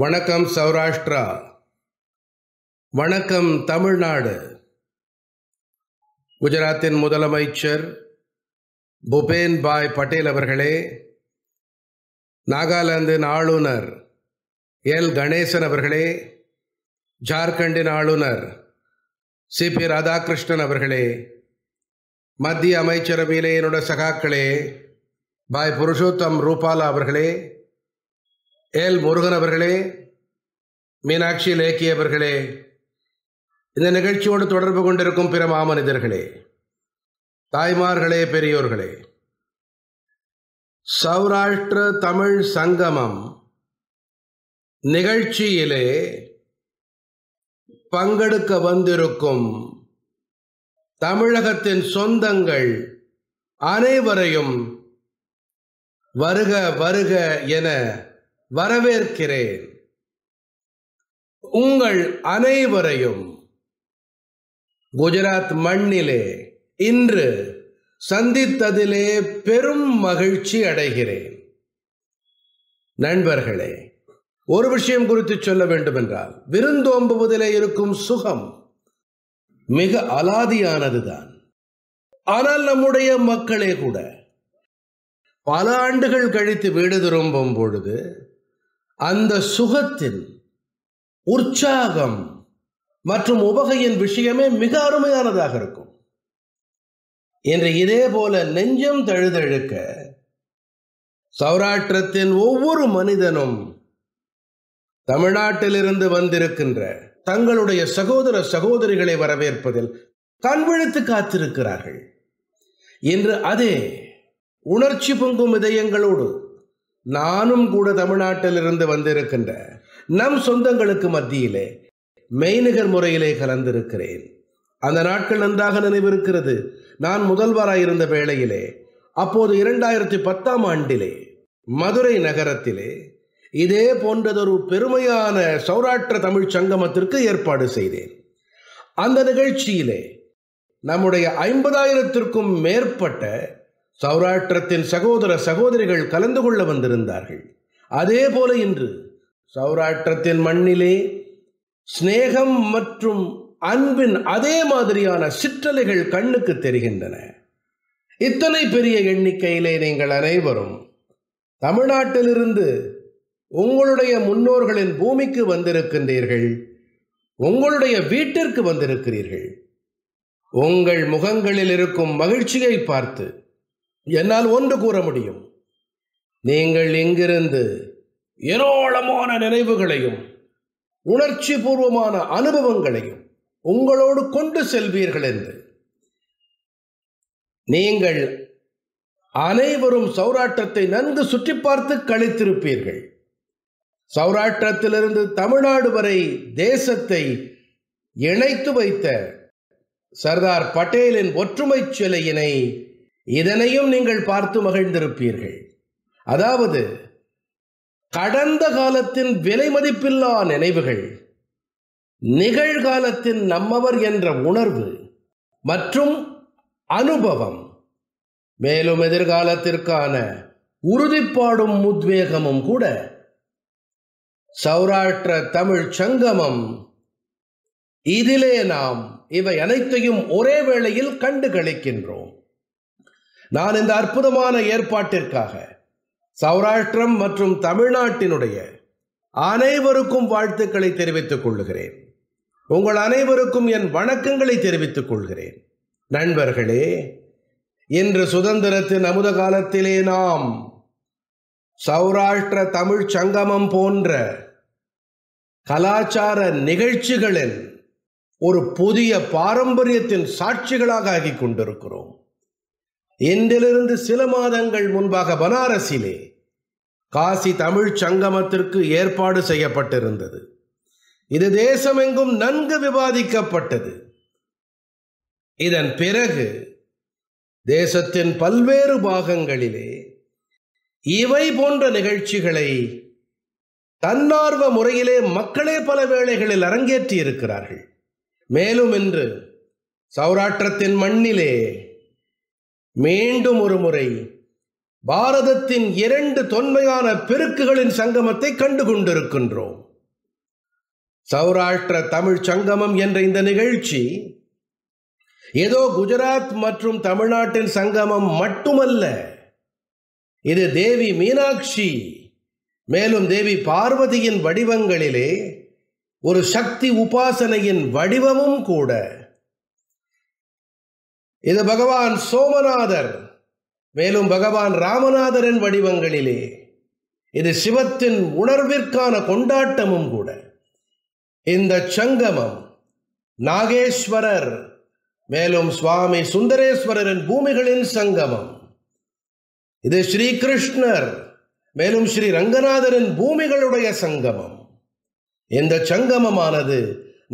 வணக்கம் சௌராஷ்டிரா வணக்கம் தமிழ்நாடு குஜராத்தின் முதலமைச்சர் புபேன் பாய் பட்டேல் அவர்களே நாகாலாந்தின் ஆளுநர் எல் கணேசன் அவர்களே ஜார்க்கண்டின் ஆளுநர் சி பி ராதாகிருஷ்ணன் அவர்களே மத்திய அமைச்சரவையிலே என்னோட சகாக்களே பாய் புருஷோத்தம் ரூபாலா அவர்களே எல் முருகன் அவர்களே மீனாட்சி லேக்கியவர்களே இந்த நிகழ்ச்சியோடு தொடர்பு கொண்டிருக்கும் பிற மாமனிதர்களே தாய்மார்களே பெரியோர்களே சௌராஷ்டிர தமிழ் சங்கமம் நிகழ்ச்சியிலே பங்கெடுக்க வந்திருக்கும் தமிழகத்தின் சொந்தங்கள் அனைவரையும் வருக வருக என வரவேற்கிறேன் உங்கள் அனைவரையும் குஜராத் மண்ணிலே இன்று சந்தித்ததிலே பெரும் மகிழ்ச்சி அடைகிறேன் நண்பர்களே ஒரு விஷயம் குறித்து சொல்ல வேண்டுமென்றால் விருந்தோம்புவதிலே இருக்கும் சுகம் மிக அலாதியானதுதான் ஆனால் நம்முடைய மக்களே கூட பல ஆண்டுகள் கழித்து வீடு திரும்பும் பொழுது அந்த சுகத்தில் உற்சாகம் மற்றும் உபகையின் விஷயமே மிக அருமையானதாக இருக்கும் என்று இதே போல நெஞ்சம் தழுதழுக்க சௌராஷ்டிரத்தின் ஒவ்வொரு மனிதனும் தமிழ்நாட்டிலிருந்து வந்திருக்கின்ற தங்களுடைய சகோதர சகோதரிகளை வரவேற்பதில் கண்விழித்து காத்திருக்கிறார்கள் என்று அதே உணர்ச்சி பொங்கும் இதயங்களோடு நானும் கூட தமிழ்நாட்டிலிருந்து வந்திருக்கின்ற நம் சொந்தங்களுக்கு மத்தியிலே மெய்நிகர் முறையிலே கலந்திருக்கிறேன் அந்த நாட்கள் நன்றாக நினைவிருக்கிறது நான் முதல்வராயிருந்த வேளையிலே அப்போது இரண்டாயிரத்தி பத்தாம் ஆண்டிலே மதுரை நகரத்திலே இதே போன்றதொரு பெருமையான சௌராஷ்டிர தமிழ் சங்கமத்திற்கு ஏற்பாடு செய்தேன் அந்த நிகழ்ச்சியிலே நம்முடைய ஐம்பதாயிரத்திற்கும் மேற்பட்ட சௌராஷ்டிரத்தின் சகோதர சகோதரிகள் கலந்து கொள்ள வந்திருந்தார்கள் அதே போல இன்று சௌராஷ்டிரத்தின் மண்ணிலே ஸ்நேகம் மற்றும் அன்பின் அதே மாதிரியான சிற்றலைகள் கண்ணுக்கு தெரிகின்றன இத்தனை பெரிய எண்ணிக்கையிலே நீங்கள் அனைவரும் தமிழ்நாட்டிலிருந்து உங்களுடைய முன்னோர்களின் பூமிக்கு வந்திருக்கின்றீர்கள் உங்களுடைய வீட்டிற்கு வந்திருக்கிறீர்கள் உங்கள் முகங்களில் இருக்கும் மகிழ்ச்சியை பார்த்து என்னால் ஒன்று கூற முடியும் நீங்கள் இங்கிருந்து ஏராளமான நினைவுகளையும் உணர்ச்சி பூர்வமான அனுபவங்களையும் உங்களோடு கொண்டு செல்வீர்கள் என்று நீங்கள் அனைவரும் சௌராட்டத்தை நன்கு சுற்றி பார்த்து கழித்திருப்பீர்கள் சௌராட்டத்திலிருந்து தமிழ்நாடு வரை தேசத்தை இணைத்து வைத்த சர்தார் பட்டேலின் ஒற்றுமை சிலையினை இதனையும் நீங்கள் பார்த்து மகிழ்ந்திருப்பீர்கள் அதாவது கடந்த காலத்தின் விலை மதிப்பில்லா நினைவுகள் நிகழ்காலத்தின் நம்மவர் என்ற உணர்வு மற்றும் அனுபவம் மேலும் எதிர்காலத்திற்கான உறுதிப்பாடும் உத்வேகமும் கூட சௌராஷ்டிர தமிழ் சங்கமம் இதிலே நாம் இவை அனைத்தையும் ஒரே வேளையில் கண்டு கழிக்கின்றோம் நான் இந்த அற்புதமான ஏற்பாட்டிற்காக சௌராஷ்டிரம் மற்றும் தமிழ்நாட்டினுடைய அனைவருக்கும் வாழ்த்துக்களை தெரிவித்துக் கொள்கிறேன் உங்கள் அனைவருக்கும் என் வணக்கங்களை தெரிவித்துக் கொள்கிறேன் நண்பர்களே இன்று சுதந்திரத்தின் அமுத காலத்திலே நாம் சௌராஷ்டிர தமிழ் சங்கமம் போன்ற கலாச்சார நிகழ்ச்சிகளின் ஒரு புதிய பாரம்பரியத்தின் சாட்சிகளாக ஆகி கொண்டிருக்கிறோம் இன்றிலிருந்து சில மாதங்கள் முன்பாக பனாரசிலே காசி தமிழ் சங்கமத்திற்கு ஏற்பாடு செய்யப்பட்டிருந்தது இது தேசமெங்கும் நன்கு விவாதிக்கப்பட்டது இதன் பிறகு தேசத்தின் பல்வேறு பாகங்களிலே இவை போன்ற நிகழ்ச்சிகளை தன்னார்வ முறையிலே மக்களே பல வேளைகளில் அரங்கேற்றி இருக்கிறார்கள் மேலும் இன்று சௌராஷ்டிரத்தின் மண்ணிலே மீண்டும் ஒரு முறை பாரதத்தின் இரண்டு தொன்மையான பெருக்குகளின் சங்கமத்தை கண்டு கொண்டிருக்கின்றோம் சௌராஷ்டிர தமிழ் சங்கமம் என்ற இந்த நிகழ்ச்சி ஏதோ குஜராத் மற்றும் தமிழ்நாட்டின் சங்கமம் மட்டுமல்ல இது தேவி மீனாட்சி மேலும் தேவி பார்வதியின் வடிவங்களிலே ஒரு சக்தி உபாசனையின் வடிவமும் கூட இது பகவான் சோமநாதர் மேலும் பகவான் ராமநாதரின் வடிவங்களிலே இது சிவத்தின் உணர்விற்கான கொண்டாட்டமும் கூட இந்த சங்கமம் நாகேஸ்வரர் மேலும் சுவாமி சுந்தரேஸ்வரரின் பூமிகளின் சங்கமம் இது ஸ்ரீகிருஷ்ணர் மேலும் ஸ்ரீ ரங்கநாதரின் பூமிகளுடைய சங்கமம் இந்த சங்கமமானது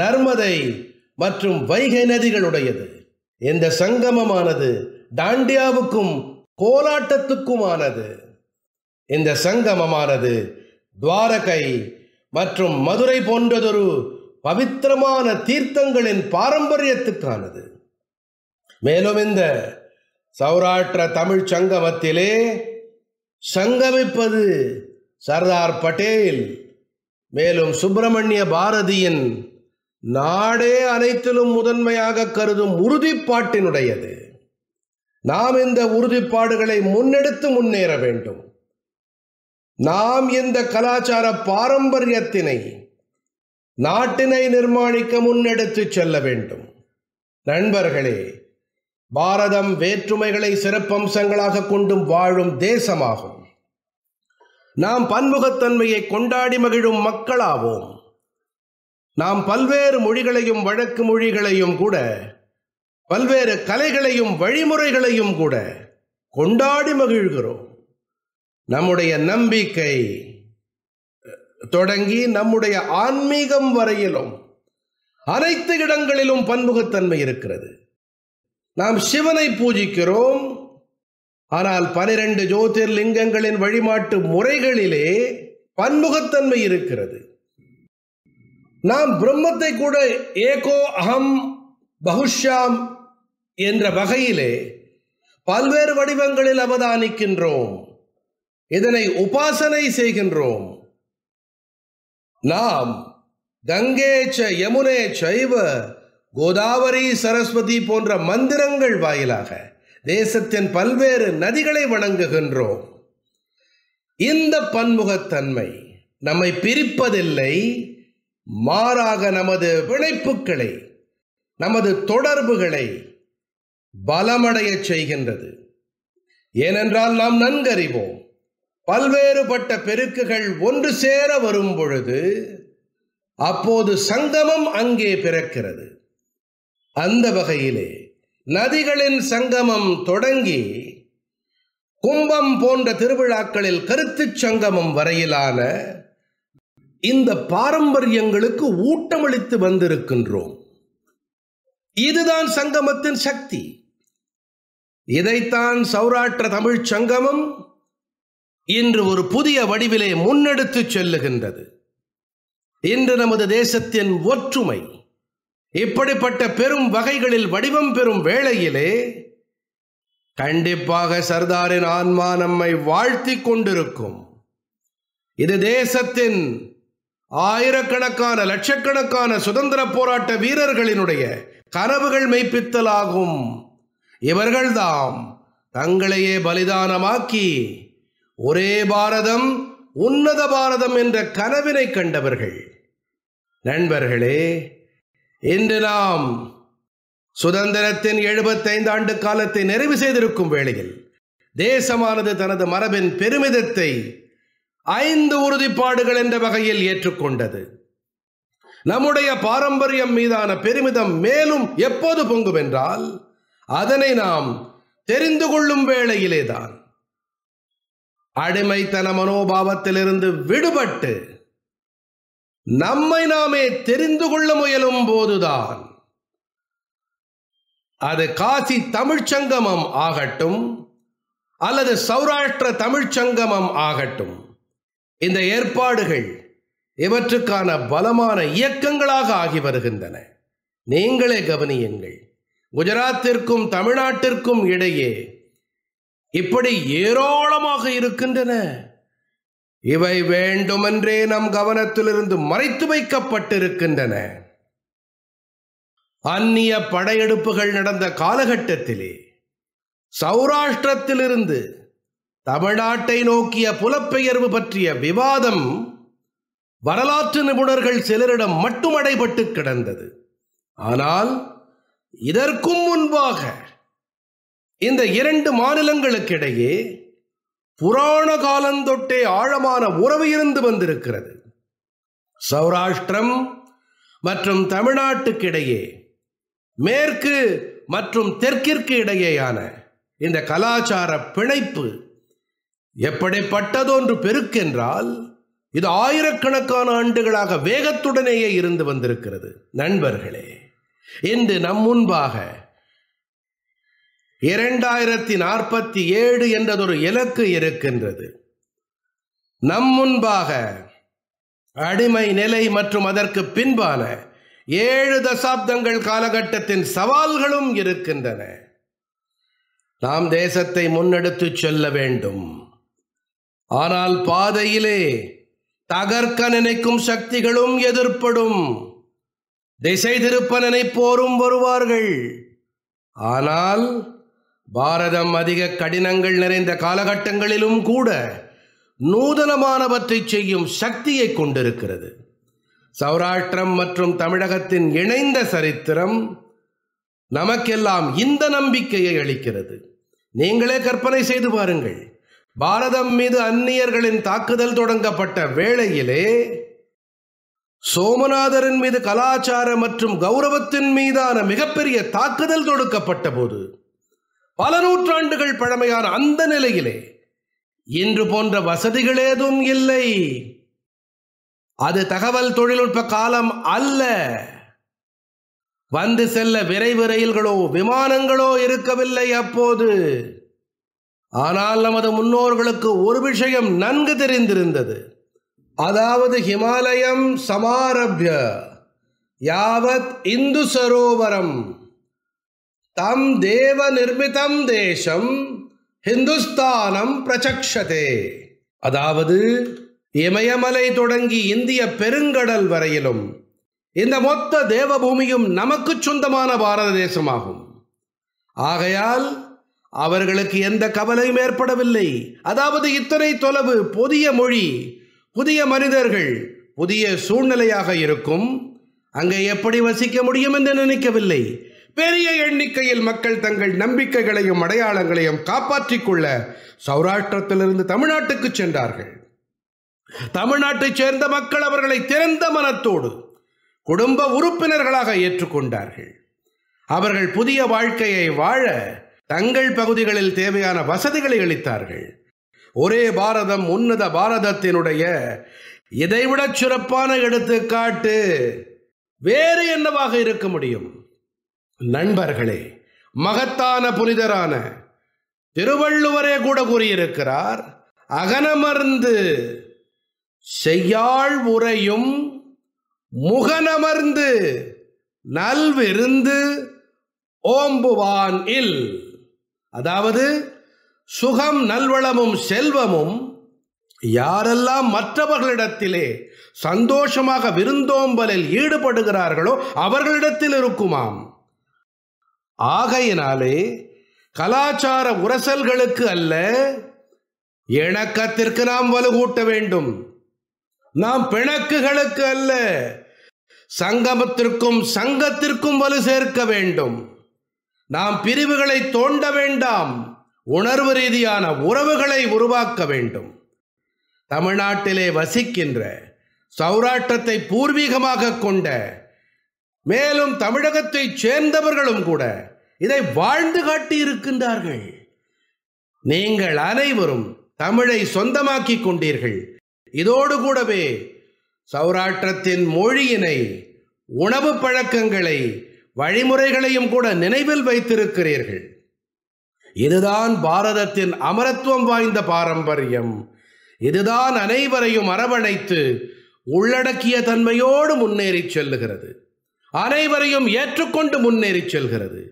நர்மதை மற்றும் வைகை நதிகளுடையது இந்த சங்கமமானது தாண்டியாவுக்கும் கோலாட்டத்துக்குமானது இந்த சங்கமமானது துவாரகை மற்றும் மதுரை போன்றதொரு பவித்திரமான தீர்த்தங்களின் பாரம்பரியத்துக்கானது மேலும் இந்த சௌராற்ற தமிழ் சங்கமத்திலே சங்கமிப்பது சர்தார் பட்டேல் மேலும் சுப்பிரமணிய பாரதியின் நாடே அனைத்திலும் முதன்மையாக கருதும் உறுதிப்பாட்டினுடையது நாம் இந்த உறுதிப்பாடுகளை முன்னெடுத்து முன்னேற வேண்டும் நாம் இந்த கலாச்சார பாரம்பரியத்தினை நாட்டினை நிர்மாணிக்க முன்னெடுத்து செல்ல வேண்டும் நண்பர்களே பாரதம் வேற்றுமைகளை சிறப்பம்சங்களாக கொண்டும் வாழும் தேசமாகும் நாம் பன்முகத்தன்மையை கொண்டாடி மகிழும் மக்களாவோம் நாம் பல்வேறு மொழிகளையும் வழக்கு மொழிகளையும் கூட பல்வேறு கலைகளையும் வழிமுறைகளையும் கூட கொண்டாடி மகிழ்கிறோம் நம்முடைய நம்பிக்கை தொடங்கி நம்முடைய ஆன்மீகம் வரையிலும் அனைத்து இடங்களிலும் பன்முகத்தன்மை இருக்கிறது நாம் சிவனை பூஜிக்கிறோம் ஆனால் பனிரெண்டு ஜோதிர்லிங்கங்களின் வழிபாட்டு முறைகளிலே பன்முகத்தன்மை இருக்கிறது நாம் பிரம்மத்தை கூட ஏகோ அகம் பகுஷாம் என்ற வகையிலே பல்வேறு வடிவங்களில் அவதானிக்கின்றோம் இதனை உபாசனை செய்கின்றோம் நாம் கங்கேச்ச யமுனே சைவ கோதாவரி சரஸ்வதி போன்ற மந்திரங்கள் வாயிலாக தேசத்தின் பல்வேறு நதிகளை வணங்குகின்றோம் இந்த பன்முகத்தன்மை நம்மை பிரிப்பதில்லை மாறாக நமது பிணைப்புகளை நமது தொடர்புகளை பலமடைய செய்கின்றது ஏனென்றால் நாம் நன்கறிவோம் பல்வேறுபட்ட பெருக்குகள் ஒன்று சேர வரும் பொழுது அப்போது சங்கமம் அங்கே பிறக்கிறது அந்த வகையிலே நதிகளின் சங்கமம் தொடங்கி கும்பம் போன்ற திருவிழாக்களில் கருத்து சங்கமம் வரையிலான இந்த பாரம்பரியங்களுக்கு ஊட்டமளித்து வந்திருக்கின்றோம் இதுதான் சங்கமத்தின் சக்தி இதைத்தான் சௌராற்ற தமிழ் சங்கமம் இன்று ஒரு புதிய வடிவிலே முன்னெடுத்து செல்லுகின்றது இன்று நமது தேசத்தின் ஒற்றுமை இப்படிப்பட்ட பெரும் வகைகளில் வடிவம் பெறும் வேளையிலே கண்டிப்பாக சர்தாரின் ஆன்மா நம்மை வாழ்த்தி கொண்டிருக்கும் இது தேசத்தின் ஆயிரக்கணக்கான லட்சக்கணக்கான சுதந்திர போராட்ட வீரர்களினுடைய கனவுகள் மெய்ப்பித்தலாகும் இவர்கள்தாம் தங்களையே பலிதானமாக்கி ஒரே பாரதம் உன்னத பாரதம் என்ற கனவினை கண்டவர்கள் நண்பர்களே இன்று நாம் சுதந்திரத்தின் எழுபத்தைந்து ஆண்டு காலத்தை நிறைவு செய்திருக்கும் வேளையில் தேசமானது தனது மரபின் பெருமிதத்தை ஐந்து உறுதிப்பாடுகள் என்ற வகையில் ஏற்றுக்கொண்டது நம்முடைய பாரம்பரியம் மீதான பெருமிதம் மேலும் எப்போது பொங்கும் என்றால் அதனை நாம் தெரிந்து கொள்ளும் வேளையிலேதான் அடிமைத்தன மனோபாவத்திலிருந்து விடுபட்டு நம்மை நாமே தெரிந்து கொள்ள முயலும் போதுதான் அது காசி தமிழ்ச்சங்கமம் ஆகட்டும் அல்லது சௌராஷ்டிர தமிழ்ச்சங்கமம் ஆகட்டும் இந்த ஏற்பாடுகள் இவற்றுக்கான பலமான இயக்கங்களாக ஆகி வருகின்றன நீங்களே கவனியுங்கள் குஜராத்திற்கும் தமிழ்நாட்டிற்கும் இடையே இப்படி ஏராளமாக இருக்கின்றன இவை வேண்டுமென்றே நம் கவனத்திலிருந்து மறைத்து வைக்கப்பட்டிருக்கின்றன அந்நிய படையெடுப்புகள் நடந்த காலகட்டத்திலே சௌராஷ்டிரத்திலிருந்து தமிழ்நாட்டை நோக்கிய புலப்பெயர்வு பற்றிய விவாதம் வரலாற்று நிபுணர்கள் சிலரிடம் மட்டும் அடைபட்டு கிடந்தது ஆனால் இதற்கும் முன்பாக இந்த இரண்டு மாநிலங்களுக்கிடையே புராண காலந்தொட்டே ஆழமான உறவு இருந்து வந்திருக்கிறது சௌராஷ்டிரம் மற்றும் தமிழ்நாட்டுக்கிடையே மேற்கு மற்றும் தெற்கிற்கு இடையேயான இந்த கலாச்சார பிணைப்பு எப்படிப்பட்டதொன்று பெருக்கென்றால் இது ஆயிரக்கணக்கான ஆண்டுகளாக வேகத்துடனேயே இருந்து வந்திருக்கிறது நண்பர்களே இன்று நம் முன்பாக இரண்டாயிரத்தி நாற்பத்தி ஏழு என்றதொரு இலக்கு இருக்கின்றது நம் முன்பாக அடிமை நிலை மற்றும் அதற்கு பின்பான ஏழு தசாப்தங்கள் காலகட்டத்தின் சவால்களும் இருக்கின்றன நாம் தேசத்தை முன்னெடுத்து செல்ல வேண்டும் ஆனால் பாதையிலே தகர்க்க நினைக்கும் சக்திகளும் எதிர்ப்படும் திசை திருப்ப நினைப்போரும் வருவார்கள் ஆனால் பாரதம் அதிக கடினங்கள் நிறைந்த காலகட்டங்களிலும் கூட நூதனமானவற்றை செய்யும் சக்தியை கொண்டிருக்கிறது சௌராஷ்டிரம் மற்றும் தமிழகத்தின் இணைந்த சரித்திரம் நமக்கெல்லாம் இந்த நம்பிக்கையை அளிக்கிறது நீங்களே கற்பனை செய்து பாருங்கள் பாரதம் மீது அந்நியர்களின் தாக்குதல் தொடங்கப்பட்ட வேளையிலே சோமநாதரின் மீது கலாச்சார மற்றும் கௌரவத்தின் மீதான மிகப்பெரிய தாக்குதல் தொடுக்கப்பட்ட போது பல நூற்றாண்டுகள் பழமையான அந்த நிலையிலே இன்று போன்ற வசதிகள் ஏதும் இல்லை அது தகவல் தொழில்நுட்ப காலம் அல்ல வந்து செல்ல விரைவு ரயில்களோ விமானங்களோ இருக்கவில்லை அப்போது ஆனால் நமது முன்னோர்களுக்கு ஒரு விஷயம் நன்கு தெரிந்திருந்தது அதாவது ஹிமாலயம் சமாரபிய யாவத் இந்து சரோவரம் தம் தேவ நிர்மிதம் தேசம் ஹிந்துஸ்தானம் பிரச்சக்ஷதே அதாவது இமயமலை தொடங்கி இந்திய பெருங்கடல் வரையிலும் இந்த மொத்த தேவபூமியும் நமக்கு சொந்தமான பாரத தேசமாகும் ஆகையால் அவர்களுக்கு எந்த கவலையும் ஏற்படவில்லை அதாவது இத்தனை தொலைவு புதிய மொழி புதிய மனிதர்கள் புதிய சூழ்நிலையாக இருக்கும் அங்கே எப்படி வசிக்க முடியும் என்று நினைக்கவில்லை பெரிய எண்ணிக்கையில் மக்கள் தங்கள் நம்பிக்கைகளையும் அடையாளங்களையும் காப்பாற்றிக் கொள்ள சௌராஷ்டிரத்திலிருந்து தமிழ்நாட்டுக்கு சென்றார்கள் தமிழ்நாட்டைச் சேர்ந்த மக்கள் அவர்களை திறந்த மனத்தோடு குடும்ப உறுப்பினர்களாக ஏற்றுக்கொண்டார்கள் அவர்கள் புதிய வாழ்க்கையை வாழ தங்கள் பகுதிகளில் தேவையான வசதிகளை அளித்தார்கள் ஒரே பாரதம் உன்னத பாரதத்தினுடைய இதைவிட சிறப்பான எடுத்துக்காட்டு வேறு என்னவாக இருக்க முடியும் நண்பர்களே மகத்தான புனிதரான திருவள்ளுவரே கூட கூறியிருக்கிறார் அகனமர்ந்து செய்யாள் உரையும் முகனமர்ந்து நல்விருந்து ஓம்புவான் இல் அதாவது சுகம் நல்வளமும் செல்வமும் யாரெல்லாம் மற்றவர்களிடத்திலே சந்தோஷமாக விருந்தோம்பலில் ஈடுபடுகிறார்களோ அவர்களிடத்தில் இருக்குமாம் ஆகையினாலே கலாச்சார உரசல்களுக்கு அல்ல இணக்கத்திற்கு நாம் வலுகூட்ட வேண்டும் நாம் பிணக்குகளுக்கு அல்ல சங்கமத்திற்கும் சங்கத்திற்கும் வலு சேர்க்க வேண்டும் நாம் பிரிவுகளை தோண்ட வேண்டாம் உணர்வு ரீதியான உறவுகளை உருவாக்க வேண்டும் தமிழ்நாட்டிலே வசிக்கின்ற சௌராட்டத்தை பூர்வீகமாக கொண்ட மேலும் தமிழகத்தைச் சேர்ந்தவர்களும் கூட இதை வாழ்ந்து காட்டி இருக்கின்றார்கள் நீங்கள் அனைவரும் தமிழை சொந்தமாக்கிக் கொண்டீர்கள் இதோடு கூடவே சௌராட்டத்தின் மொழியினை உணவு பழக்கங்களை வழிமுறைகளையும் கூட நினைவில் வைத்திருக்கிறீர்கள் இதுதான் பாரதத்தின் அமரத்துவம் வாய்ந்த பாரம்பரியம் இதுதான் அனைவரையும் அரவணைத்து உள்ளடக்கிய தன்மையோடு முன்னேறி செல்லுகிறது அனைவரையும் ஏற்றுக்கொண்டு முன்னேறிச் செல்கிறது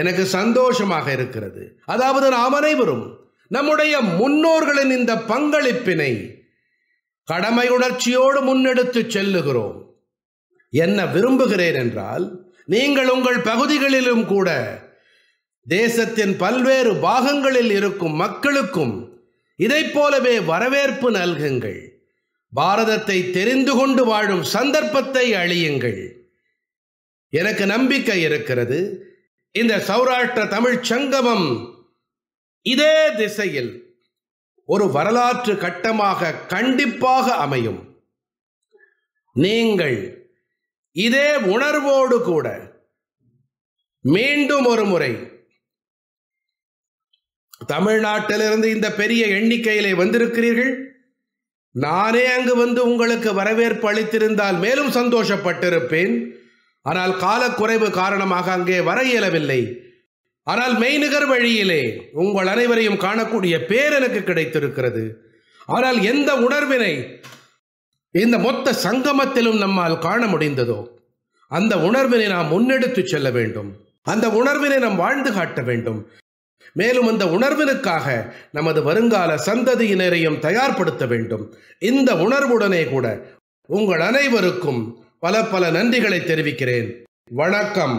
எனக்கு சந்தோஷமாக இருக்கிறது அதாவது நாம் அனைவரும் நம்முடைய முன்னோர்களின் இந்த பங்களிப்பினை கடமை உணர்ச்சியோடு முன்னெடுத்து செல்லுகிறோம் என்ன விரும்புகிறேன் என்றால் நீங்கள் உங்கள் பகுதிகளிலும் கூட தேசத்தின் பல்வேறு பாகங்களில் இருக்கும் மக்களுக்கும் இதை போலவே வரவேற்பு நல்குங்கள் பாரதத்தை தெரிந்து கொண்டு வாழும் சந்தர்ப்பத்தை அழியுங்கள் எனக்கு நம்பிக்கை இருக்கிறது இந்த சௌராஷ்டிர தமிழ் சங்கமம் இதே திசையில் ஒரு வரலாற்று கட்டமாக கண்டிப்பாக அமையும் நீங்கள் இதே உணர்வோடு கூட மீண்டும் ஒரு முறை தமிழ்நாட்டிலிருந்து இந்த பெரிய எண்ணிக்கையிலே வந்திருக்கிறீர்கள் நானே அங்கு வந்து உங்களுக்கு வரவேற்பு அளித்திருந்தால் மேலும் சந்தோஷப்பட்டிருப்பேன் ஆனால் காலக்குறைவு காரணமாக அங்கே வர இயலவில்லை ஆனால் மெய்நிகர் வழியிலே உங்கள் அனைவரையும் காணக்கூடிய பேர் எனக்கு கிடைத்திருக்கிறது ஆனால் எந்த உணர்வினை இந்த மொத்த சங்கமத்திலும் நம்மால் காண முடிந்ததோ அந்த உணர்வினை நாம் முன்னெடுத்து செல்ல வேண்டும் அந்த உணர்வினை நாம் வாழ்ந்து காட்ட வேண்டும் மேலும் அந்த உணர்வினுக்காக நமது வருங்கால சந்ததியினரையும் தயார்படுத்த வேண்டும் இந்த உணர்வுடனே கூட உங்கள் அனைவருக்கும் பல பல நன்றிகளை தெரிவிக்கிறேன் வணக்கம்